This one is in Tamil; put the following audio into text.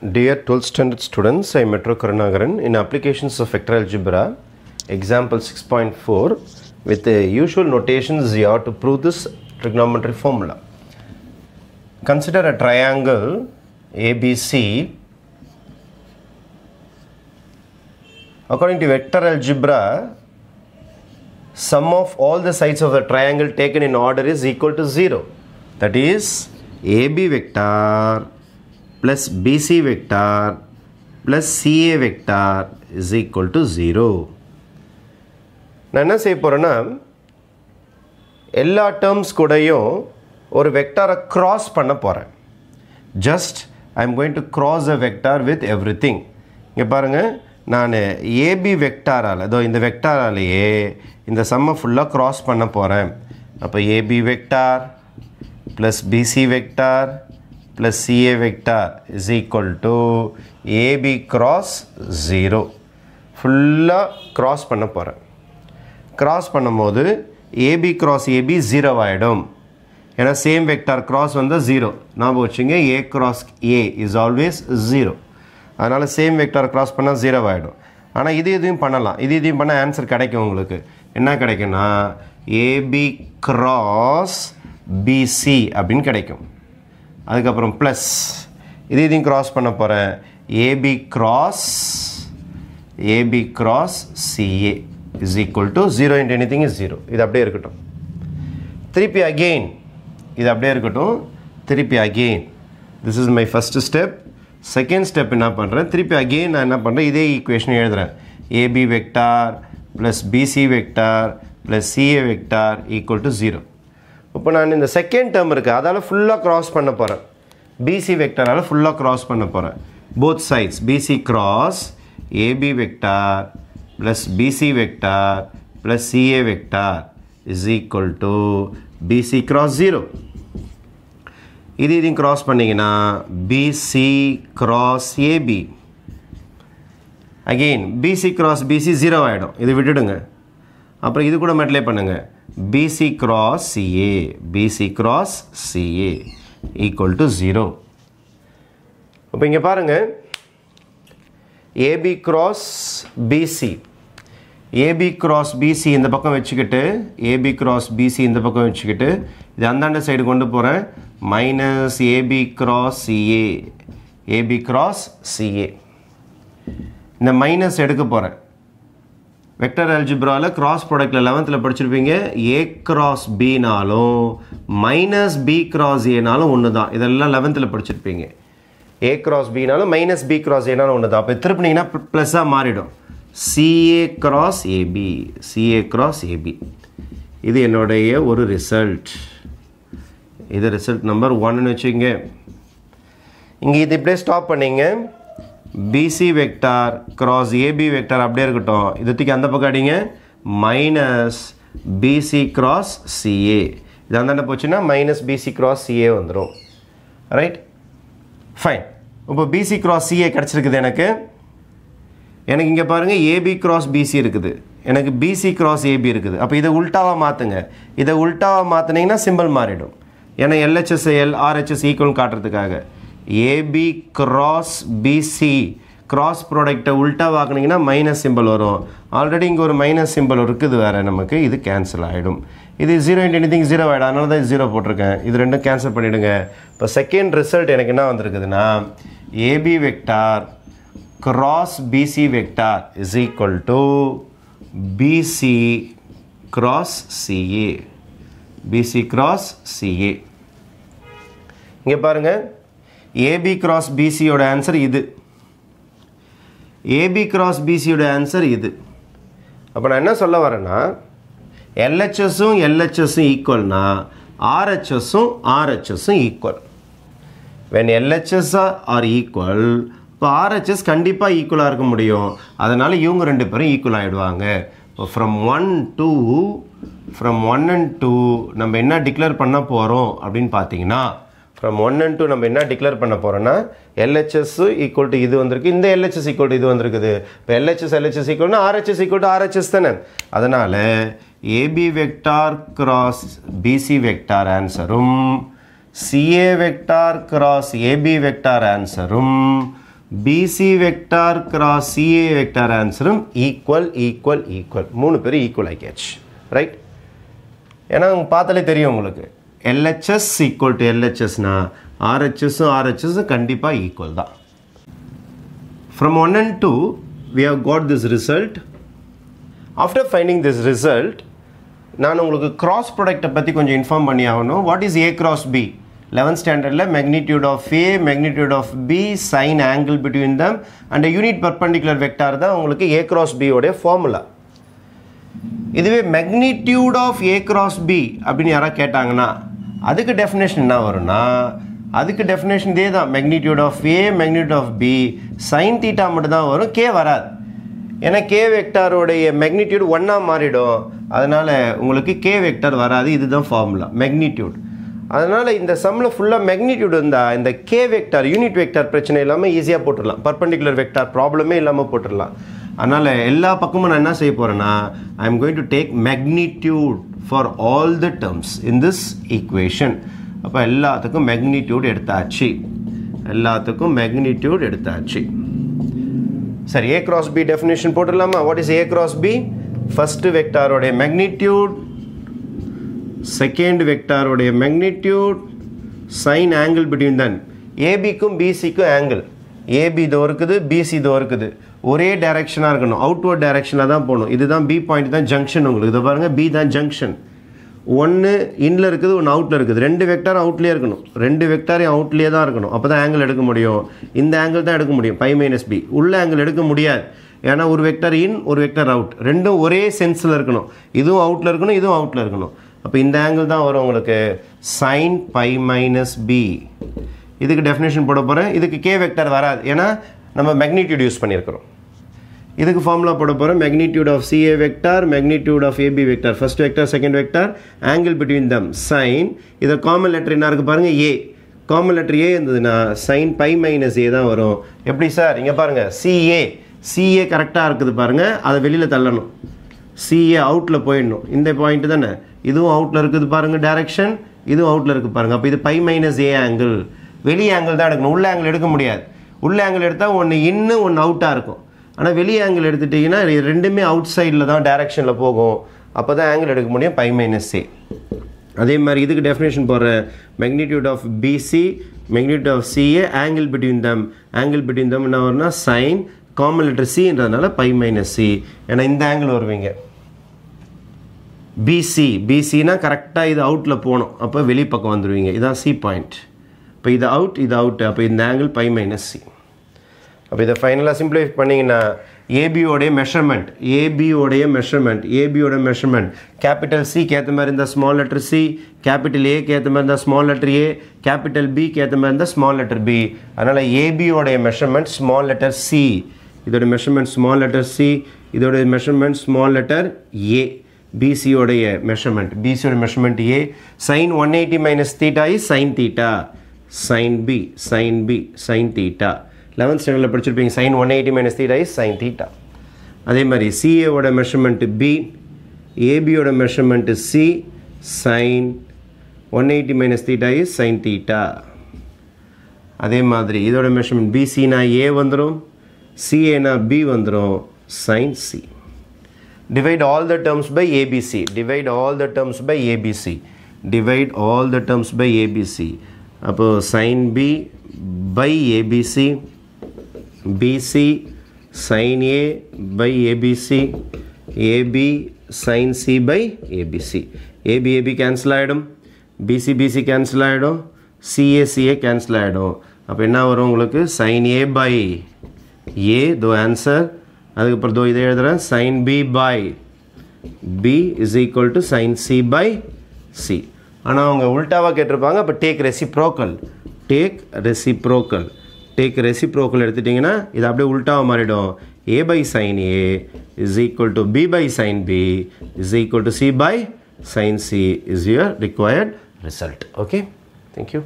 Dear 12th standard students, I am Metro Karanagaran. In applications of vector algebra, example 6.4, with the usual notations you have to prove this trigonometry formula. Consider a triangle ABC. According to vector algebra, sum of all the sides of the triangle taken in order is equal to 0. That is, AB vector plus BC vector plus CA vector is equal to 0. நான் என்ன செய்ய போகிறேன்னா எல்லா டேர்ம்ஸ் கூடயும் ஒரு வெக்டாரை க்ராஸ் பண்ண போகிறேன் just I am going to cross a vector with everything இங்கே பாருங்கள் நான் ஏபி வெக்டாரால் அதோ இந்த வெக்டாராலேயே இந்த சம்மை ஃபுல்லாக க்ராஸ் பண்ண போகிறேன் அப்போ AB vector plus BC vector plus CA vector is equal to AB cross 0 Full cross பண்ண போர். cross பண்ணம் போது AB cross AB 0 ஆகிடும் ஏன்னா same vector cross வந்த 0 நாம் போச்சுங்க A cross A is always 0 அதனால் same vector cross பண்ணால் 0 ஆகிடும் ஆனால் இது இதும் பண்ணலாம் இது இதும் பண்ணால் answer கடைக்கும் உங்களுக்கு என்ன கடைக்கும் நான் AB cross BC அப்பின் கடைக்கும் அதுக்கப்புறம் ப்ளஸ் இது இதையும் க்ராஸ் பண்ண போகிறேன் AB cross AB cross CA is equal to zero and anything is zero இது அப்படியே இருக்கட்டும் திருப்பி அகெயின் இது அப்படியே இருக்கட்டும் திருப்பி again this is my first step second step என்ன பண்ணுறேன் திருப்பி அகெயின் நான் என்ன பண்ணுறேன் இதே ஈக்குவேஷன் எழுதுகிறேன் AB vector plus BC vector plus CA vector equal to zero இப்போ நான் இந்த செகண்ட் டேர்ம் இருக்குது அதால் ஃபுல்லாக க்ராஸ் பண்ண போகிறேன் பிசி வெக்டரால் ஃபுல்லாக க்ராஸ் பண்ண போகிறேன் both sides BC cross AB vector plus BC vector plus CA vector is equal to BC cross zero இது இதையும் க்ராஸ் பண்ணிங்கன்னா BC cross AB again BC cross BC zero ஆகிடும் இது விட்டுடுங்க அப்புறம் இது கூட மெட்லே பண்ணுங்கள் BC cross CA BC cross CA equal to zero இப்போ இங்கே பாருங்கள் AB cross BC AB cross BC இந்த பக்கம் வச்சுக்கிட்டு ஏபி கிராஸ் பிசி இந்த பக்கம் வச்சுக்கிட்டு இது அந்தாண்ட சைடு கொண்டு போகிறேன் minus AB cross CA AB cross CA இந்த மைனஸ் எடுக்க போகிறேன் வெக்டர் அல்ஜிப்ராவில் கிராஸ் ப்ராடக்ட்டில் லெவன்த்தில் படிச்சிருப்பீங்க ஏ கிராஸ் பினாலும் மைனஸ் பி கிராஸ் ஏனாலும் ஒன்று தான் இதெல்லாம் லெவன்த்தில் படிச்சிருப்பீங்க ஏ கிராஸ் பினாலும் மைனஸ் பி கிராஸ் ஏனாலும் ஒன்று தான் அப்போ திருப்பினீங்கன்னா ப்ளஸ்ஸாக மாறிடும் CA cross AB CA cross AB இது என்னுடைய ஒரு ரிசல்ட் இது ரிசல்ட் நம்பர் ஒன்னு வச்சுங்க இங்கே இது இப்படியே ஸ்டாப் பண்ணிங்க BC vector cross AB vector அப்படியே இருக்கட்டும் இதை தூக்கி அந்த பக்கம் அடிங்க மைனஸ் பிசி க்ராஸ் சிஏ இது அந்தாண்ட போச்சுன்னா மைனஸ் பிசி க்ராஸ் சிஏ வந்துடும் ரைட் ஃபைன் இப்போ பிசி க்ராஸ் சிஏ கிடச்சிருக்குது எனக்கு எனக்கு இங்கே பாருங்கள் ஏபி க்ராஸ் பிசி இருக்குது எனக்கு பிசி க்ராஸ் ஏபி இருக்குது அப்போ இதை உல்ட்டாவாக மாற்றுங்க இதை உல்ட்டாவாக மாத்துனேன் சிம்பிள் மாறிடும் ஏன்னா எல்ஹெச்எஸ்எல் RHS equal காட்டுறதுக்காக ஏபி க்ராஸ் பிசி க்ராஸ் ப்ராடக்டை உல்ட்டா வாக்குனீங்கன்னா மைனஸ் சிம்பிள் வரும் ஆல்ரெடி இங்கே ஒரு மைனஸ் சிம்பிள் இருக்குது வேறு நமக்கு இது கேன்சல் ஆகிடும் இது ஜீரோ இன்ட் எனிதிங் ஜீரோ ஆகிடும் அதனால தான் ஜீரோ போட்டிருக்கேன் இது ரெண்டும் கேன்சல் பண்ணிவிடுங்க இப்போ செகண்ட் ரிசல்ட் எனக்கு என்ன வந்திருக்குதுன்னா AB vector cross BC vector is equal to BC cross CA BC cross CA இங்கே பாருங்கள் ஏபி BC பிசியோட ஆன்சர் இது ஏபி BC பிசியோட ஆன்சர் இது அப்போ நான் என்ன சொல்ல வரேன்னா எல்ஹெச்எஸும் எல்ஹெச்எஸும் ஈக்குவல்னா ஆர்ஹெச்எஸும் ஆர்ஹெச்எஸும் equal when LHS are equal இப்போ RHS கண்டிப்பாக ஈக்குவலாக இருக்க முடியும் அதனால் இவங்க ரெண்டு பேரும் equal ஆகிடுவாங்க இப்போ from one two from one and two நம்ம என்ன டிக்ளேர் பண்ண போகிறோம் அப்படின்னு பார்த்தீங்கன்னா ஃப்ரம் ஒன் அண்ட் டூ நம்ம என்ன டிக்ளேர் பண்ண போகிறோன்னா எல்ஹெச்எஸ் ஈக்குவல் டு இது வந்திருக்கு இந்த எல்ஹெச்எஸ் ஈக்குவல் டு இது வந்திருக்குது இப்போ எல்ஹெச்எஸ் எல்ஹெச்எஸ் ஈக்குவல்னா ஆர்ஹெச்எஸ் ஈக்குவல் டு ஆர்ஹெச்எஸ் தானே அதனால் AB vector cross BC vector ஆன்சரும் CA vector cross AB vector ஆன்சரும் BC vector cross CA vector ஆன்சரும் ஈக்குவல் ஈக்குவல் ஈக்குவல் மூணு பேரும் ஈக்குவல் ஆகியாச்சு ரைட் ஏன்னா பார்த்தாலே தெரியும் உங்களுக்கு எல்ஹெச்எஸ் ஈக்குவல் டு எல்ஹெச்எஸ்னால் ஆர்ஹெச்எஸும் ஆர்ஹெச்எஸும் கண்டிப்பாக ஈக்குவல் தான் from one and two we have got this result after finding this result நான் உங்களுக்கு கிராஸ் ப்ராடக்ட்டை பற்றி கொஞ்சம் இன்ஃபார்ம் பண்ணி ஆகணும் what is A cross B eleventh ஸ்டாண்டர்டில் magnitude of A magnitude of B sine angle between them and unit perpendicular vector தான் உங்களுக்கு ஏ கிராஸ் பியோடைய ஃபார்முலா இதுவே magnitude of A cross B அப்படின்னு யாராவது கேட்டாங்கன்னா அதுக்கு டெஃபினேஷன் என்ன வரும்னா அதுக்கு டெஃபினேஷன் இதே தான் magnitude of A magnitude of B sine theta மட்டும் தான் வரும் கே வராது ஏன்னா கே வெக்டாரோடைய மேக்னிடியூட் ஒன்னாக மாறிடும் அதனால் உங்களுக்கு கே வெக்டார் வராது இதுதான் ஃபார்முலா மேக்னிடியூட் அதனால் இந்த சம்மில் ஃபுல்லாக மேக்னிடியூட் இருந்தால் இந்த கே வெக்டார் யூனிட் வெக்டார் பிரச்சனை இல்லாமல் ஈஸியாக போட்டுடலாம் பர்பண்டிகுலர் வெக்டார் ப்ராப்ளமே இல்லாமல் போட்டுடலாம் அதனால் எல்லா பக்கமும் நான் என்ன செய்ய போகிறேன்னா I am going to take magnitude for all the terms in this equation அப்போ எல்லாத்துக்கும் மேக்னிடியூட் எடுத்தாச்சு எல்லாத்துக்கும் மேக்னிடியூட் எடுத்தாச்சு சரி ஏ கிராஸ் பி டெஃபினேஷன் போட்டுடலாமா what is A cross B first வெக்டாரோடைய மேக்னிடியூட் செகண்ட் வெக்டாரோடைய magnitude sine angle between them ஏபிக்கும் பிசிக்கும் ஆங்கிள் ஏபி இதோ இருக்குது பிசி இதோ இருக்குது ஒரே டைரெக்ஷனாக இருக்கணும் அவுட்வர்ட் டைரெக்ஷனாக தான் போகணும் இதுதான் பி பாயிண்ட் தான் ஜங்ஷன் உங்களுக்கு இதை பாருங்கள் பி தான் ஜங்ஷன் ஒன்று இன்ல இருக்குது ஒன்று அவுட்டில் இருக்குது ரெண்டு வெக்டாரும் அவுட்லேயே இருக்கணும் ரெண்டு வெக்டாரையும் அவுட்லேயே தான் இருக்கணும் அப்போ தான் ஆங்கிள் எடுக்க முடியும் இந்த ஆங்கிள் தான் எடுக்க முடியும் பை மைனஸ் பி உள்ள ஆங்கிள் எடுக்க முடியாது ஏன்னா ஒரு வெக்டர் இன் ஒரு வெக்டர் அவுட் ரெண்டும் ஒரே சென்ஸில் இருக்கணும் இதுவும் அவுட்டில் இருக்கணும் இதுவும் அவுட்டில் இருக்கணும் அப்போ இந்த ஆங்கிள் தான் வரும் உங்களுக்கு சைன் பை மைனஸ் பி இதுக்கு டெஃபினேஷன் போட போகிறேன் இதுக்கு கே வெக்டர் வராது ஏன்னா நம்ம மேக்னிடியூட் யூஸ் பண்ணியிருக்கிறோம் இதுக்கு ஃபார்முலா போட போகிறோம் magnitude of CA vector magnitude of AB vector first vector second vector angle between them sine இதை காமன் லெட்டர் என்ன இருக்குது பாருங்கள் ஏ காமன் லெட்டர் ஏ இருந்ததுன்னா சைன் பை மைனஸ் ஏ தான் வரும் எப்படி சார் இங்கே பாருங்கள் சிஏ சிஏ கரெக்டாக இருக்குது பாருங்கள் அதை வெளியில் தள்ளணும் சிஏ அவுட்டில் போயிடணும் இந்த பாயிண்ட்டு தானே இதுவும் அவுட்டில் இருக்குது பாருங்கள் டேரெக்ஷன் இதுவும் அவுட்டில் இருக்குது பாருங்கள் அப்போ இது பை மைனஸ் ஏ ஆங்கிள் வெளி ஆங்கிள் தான் எடுக்கணும் உள்ள ஆங்கிள் எடுக்க முடியாது உள்ள ஆங்கிள் எடுத்தால் ஒன்று இன்னும் ஒன்று அவுட்டாக இருக்கும் ஆனால் வெளியே ஆங்கிள் எடுத்துட்டிங்கன்னா ரெண்டுமே அவுட் சைடில் தான் டேரெக்ஷனில் போகும் அப்போ தான் ஆங்கிள் எடுக்க முடியும் பை மைனஸ் சி அதே மாதிரி இதுக்கு டெஃபினேஷன் போடுறேன் magnitude of BC magnitude of CA angle between them angle between them என்ன வரும்னா சைன் காமன் லெட்டர் சின்றதுனால பை மைனஸ் சி ஏன்னா இந்த ஆங்கிள் வருவீங்க பிசி பிசினால் கரெக்டாக இது அவுட்டில் போகணும் அப்போ வெளிப்பக்கம் வந்துடுவீங்க இதான் சி பாயிண்ட் இப்போ இது அவுட் இது அவுட் அப்போ இந்த ஆங்கிள் பை மைனஸ் சி அப்போ இதை ஃபைனலாக சிம்பிளை பண்ணிங்கன்னா ஏபியோடைய மெஷர்மெண்ட் ஏபியோடைய மெஷர்மெண்ட் ஏபியோட மெஷர்மெண்ட் கேபிட்டல் சிக்கு ஏற்ற மாதிரி இருந்தால் ஸ்மால் லெட்டர் சி கேபிட்டல் ஏக்கு ஏற்ற மாதிரி இருந்தால் ஸ்மால் லெட்டர் ஏ கேபிட்டல் பிக்கு ஏற்ற மாதிரி இருந்தால் ஸ்மால் லெட்டர் பி அதனால் ஏபியோடைய மெஷர்மெண்ட் ஸ்மால் லெட்டர் சி இதோட மெஷர்மெண்ட் ஸ்மால் லெட்டர் சி இதோடைய மெஷர்மெண்ட் ஸ்மால் லெட்டர் ஏ பிசியோடைய மெஷர்மெண்ட் பிசியோட measurement A sine one eighty minus theta is sine theta sine B sine B sine theta eleventh ஸ்டாண்டர்டில் படிச்சிருப்பீங்க sine one eighty minus theta is sine theta அதே மாதிரி சிஏவோட மெஷர்மெண்ட்டு பி ஏபியோட measurement C sine one eighty minus theta is sine theta அதே மாதிரி இதோட மெஷர்மெண்ட் பிசினா ஏ வந்துடும் சிஏனா பி வந்துடும் sine C divide all the terms by ABC divide all the terms by ABC divide all the terms by ABC அப்போது sine B by ABC BC sine A by ABC AB sine C by ABC AB AB cancel ஆகிடும் பிசி பிசி கேன்சல் ஆகிடும் சிஏசிஏ கேன்சல் ஆகிடும் அப்போ என்ன வரும் உங்களுக்கு சைன் ஏ பை ஏ தோ ஆன்சர் அதுக்கப்புறம் தோ இதை எழுதுகிறேன் sine B by B is equal to sine C by C ஆனால் அவங்க உல்ட்டாவாக கேட்டிருப்பாங்க அப்போ take reciprocal take reciprocal take reciprocal எடுத்துட்டிங்கன்னா இது அப்படியே உல்ட்டாக மாறிடும் A by sine A is equal to B by sine B is equal to C by sine C is your required result okay thank you